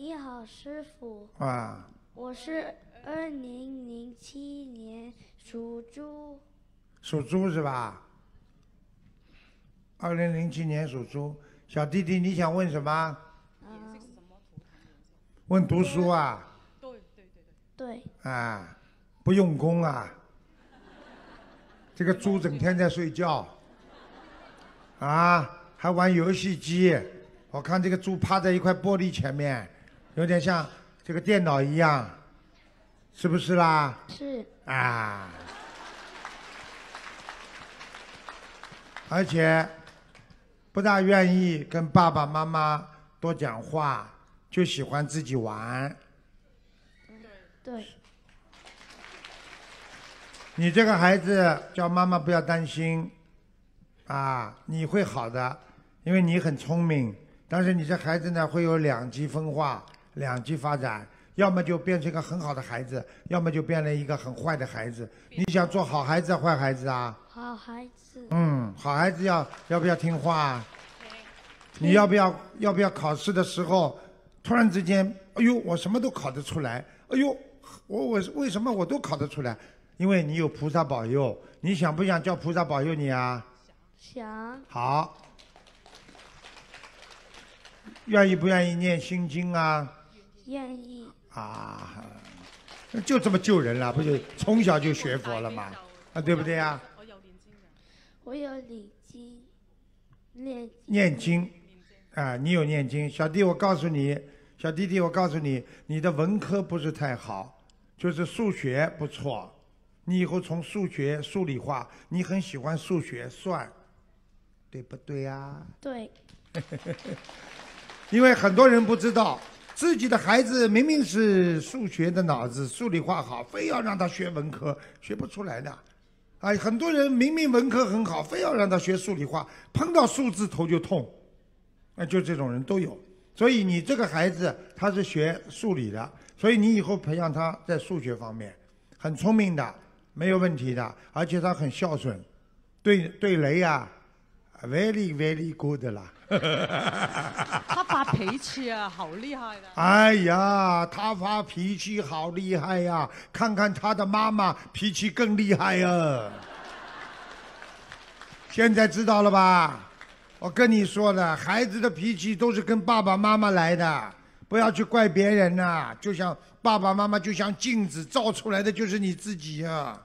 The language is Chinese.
你好，师傅啊，我是二零零七年属猪，属猪是吧？二零零七年属猪，小弟弟，你想问什么？问读书啊？对对对对对。啊，不用功啊，这个猪整天在睡觉，啊，还玩游戏机。我看这个猪趴在一块玻璃前面。有点像这个电脑一样，是不是啦？是啊，而且不大愿意跟爸爸妈妈多讲话，就喜欢自己玩。对你这个孩子，叫妈妈不要担心，啊，你会好的，因为你很聪明。但是你这孩子呢，会有两极分化。两极发展，要么就变成一个很好的孩子，要么就变成一个很坏的孩子。你想做好孩子、坏孩子啊？好孩子。嗯，好孩子要要不要听话？你要不要？要不要考试的时候，突然之间，哎呦，我什么都考得出来。哎呦，我我为什么我都考得出来？因为你有菩萨保佑。你想不想叫菩萨保佑你啊？想。好。愿意不愿意念心经啊？愿意啊，就这么救人了，不就从小就学佛了吗？啊，对不对呀？我有礼经，我有念经，念念经，啊，你有念经。小弟，我告诉你，小弟弟，我告诉你，你的文科不是太好，就是数学不错。你以后从数学、数理化，你很喜欢数学算，对不对呀？对。因为很多人不知道。自己的孩子明明是数学的脑子，数理化好，非要让他学文科学不出来的，啊，很多人明明文科很好，非要让他学数理化，碰到数字头就痛，那就这种人都有。所以你这个孩子他是学数理的，所以你以后培养他在数学方面很聪明的，没有问题的，而且他很孝顺，对对雷呀，very very good 啦。脾气啊，好厉害的！哎呀，他发脾气好厉害呀！看看他的妈妈脾气更厉害了。现在知道了吧？我跟你说的，孩子的脾气都是跟爸爸妈妈来的，不要去怪别人呐。就像爸爸妈妈，就像镜子，照出来的就是你自己呀。